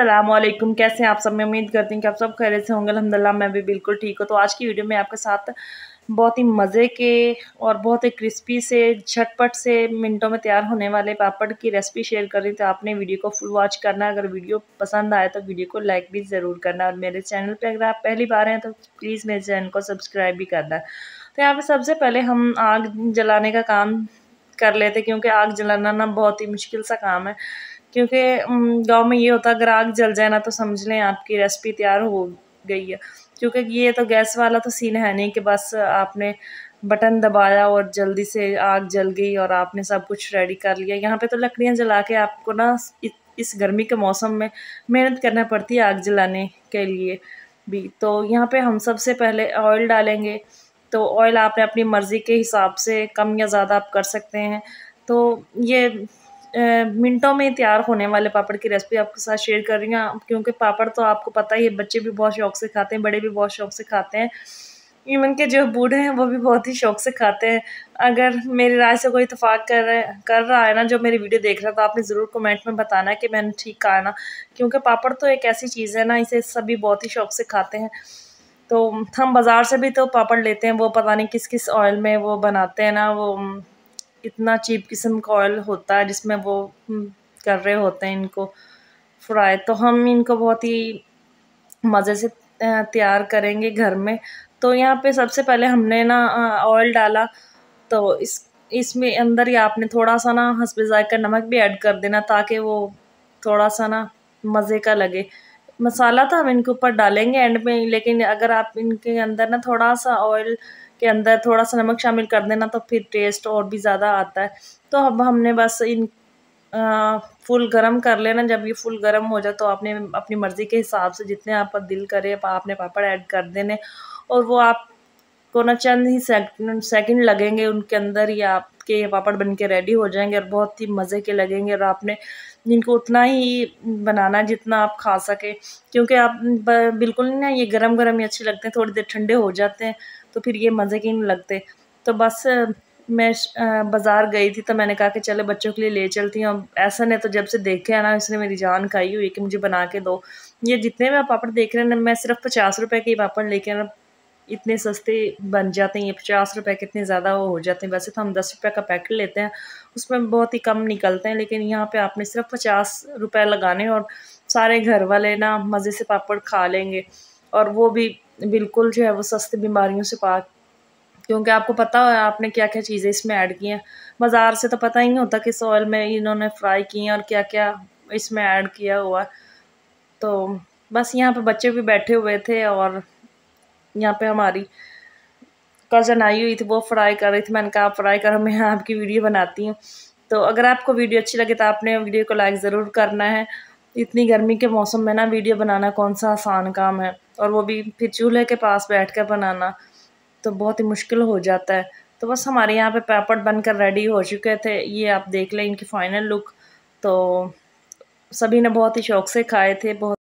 असलम कैसे हैं आप सब मैं उम्मीद करती हूँ कि आप सब खैरियत से होंगे अलहमदिल्ला मैं भी बिल्कुल ठीक हूँ तो आज की वीडियो में आपके साथ बहुत ही मज़े के और बहुत ही क्रिस्पी से झटपट से मिनटों में तैयार होने वाले पापड़ की रेसिपी शेयर कर रही तो आपने वीडियो को फुल वॉच करना अगर वीडियो पसंद आए तो वीडियो को लाइक भी ज़रूर करना और मेरे चैनल पर अगर आप पहली बार हैं तो प्लीज़ मेरे चैनल को सब्सक्राइब भी करना तो यहाँ पर सबसे पहले हम आग जलाने का काम कर लेते क्योंकि आग जलाना ना बहुत ही मुश्किल सा काम है क्योंकि गांव में ये होता अगर आग जल जाए ना तो समझ लें आपकी रेसिपी तैयार हो गई है क्योंकि ये तो गैस वाला तो सीन है नहीं कि बस आपने बटन दबाया और जल्दी से आग जल गई और आपने सब कुछ रेडी कर लिया यहाँ पे तो लकड़ियाँ जला के आपको ना इस गर्मी के मौसम में मेहनत करना पड़ती है आग जलाने के लिए भी तो यहाँ पे हम सबसे पहले ऑयल डालेंगे तो ऑयल आपने अपनी मर्ज़ी के हिसाब से कम या ज़्यादा आप कर सकते हैं तो ये मिनटों में तैयार होने वाले पापड़ की रेसिपी आपके साथ शेयर कर रही हूँ क्योंकि पापड़ तो आपको पता ही है बच्चे भी बहुत शौक से खाते हैं बड़े भी बहुत शौक से खाते हैं इवन के जो बूढ़े हैं वो भी बहुत ही शौक से खाते हैं अगर मेरी राय से कोई इतफाक़ कर रहे कर रहा है ना जो मेरी वीडियो देख रहा है तो आपने ज़रूर कमेंट में बताना कि मैंने ठीक कहा ना क्योंकि पापड़ तो एक ऐसी चीज़ है ना इसे सभी बहुत ही शौक से खाते हैं तो हम बाज़ार से भी तो पापड़ लेते हैं वो पता नहीं किस किस ऑयल में वो बनाते हैं ना वो इतना चीप किस्म का ऑयल होता है जिसमें वो हम्म, कर रहे होते हैं इनको फ्राई तो हम इनको बहुत ही मज़े से तैयार करेंगे घर में तो यहाँ पे सबसे पहले हमने ना ऑयल डाला तो इस इसमें अंदर ही आपने थोड़ा सा ना हंसबे जायका नमक भी ऐड कर देना ताकि वो थोड़ा सा ना मज़े का लगे मसाला तो हम इनके ऊपर डालेंगे एंड में लेकिन अगर आप इनके अंदर ना थोड़ा सा ऑयल के अंदर थोड़ा सा नमक शामिल कर देना तो फिर टेस्ट और भी ज़्यादा आता है तो अब हमने बस इन आ, फुल गरम कर लेना जब ये फुल गरम हो जाए तो आपने अपनी मर्ज़ी के हिसाब से जितने आप दिल करे आपने पापड़ ऐड कर देने और वो आप को ना चंद ही सेकंड सेकंड लगेंगे उनके अंदर ही आपके ये पापड़ बन के रेडी हो जाएंगे और बहुत ही मज़े के लगेंगे और आपने जिनको उतना ही बनाना जितना आप खा सकें क्योंकि आप बिल्कुल ना ये गरम गरम ही अच्छे लगते हैं थोड़ी देर ठंडे हो जाते हैं तो फिर ये मज़े के नहीं लगते तो बस मैं बाज़ार गई थी तो मैंने कहा कि चले बच्चों के लिए ले चलती हूँ ऐसा ने तो जब से देखे ना इसने मेरी जान खाई हुई कि मुझे बना के दो ये जितने भी आप पापड़ देख रहे हैं ना मैं सिर्फ पचास रुपए के ही पापड़ लेके ना इतने सस्ते बन जाते हैं ये पचास रुपए कितने ज़्यादा वो हो जाते हैं वैसे तो हम दस रुपए का पैकेट लेते हैं उसमें बहुत ही कम निकलते हैं लेकिन यहाँ पे आपने सिर्फ पचास रुपए लगाने और सारे घर वाले ना मज़े से पापड़ खा लेंगे और वो भी बिल्कुल जो है वो सस्ते बीमारियों से पाक क्योंकि आपको पता हो आपने क्या क्या चीज़ें इसमें ऐड की हैं बाज़ार से तो पता ही नहीं होता किस ऑयल में इन्होंने फ्राई की हैं और क्या क्या इसमें ऐड किया हुआ तो बस यहाँ पे बच्चे भी बैठे हुए थे और यहाँ पे हमारी कज़न आई हुई थी वो फ्राई कर रही थी मैंने कहा आप फ्राई करो मैं आपकी वीडियो बनाती हूँ तो अगर आपको वीडियो अच्छी लगे तो आपने वीडियो को लाइक ज़रूर करना है इतनी गर्मी के मौसम में ना वीडियो बनाना कौन सा आसान काम है और वो भी फिर चूल्हे के पास बैठ कर बनाना तो बहुत ही मुश्किल हो जाता है तो बस हमारे यहाँ पे पापड़ बनकर रेडी हो चुके थे ये आप देख लें इनकी फ़ाइनल लुक तो सभी ने बहुत ही शौक से खाए थे बहुत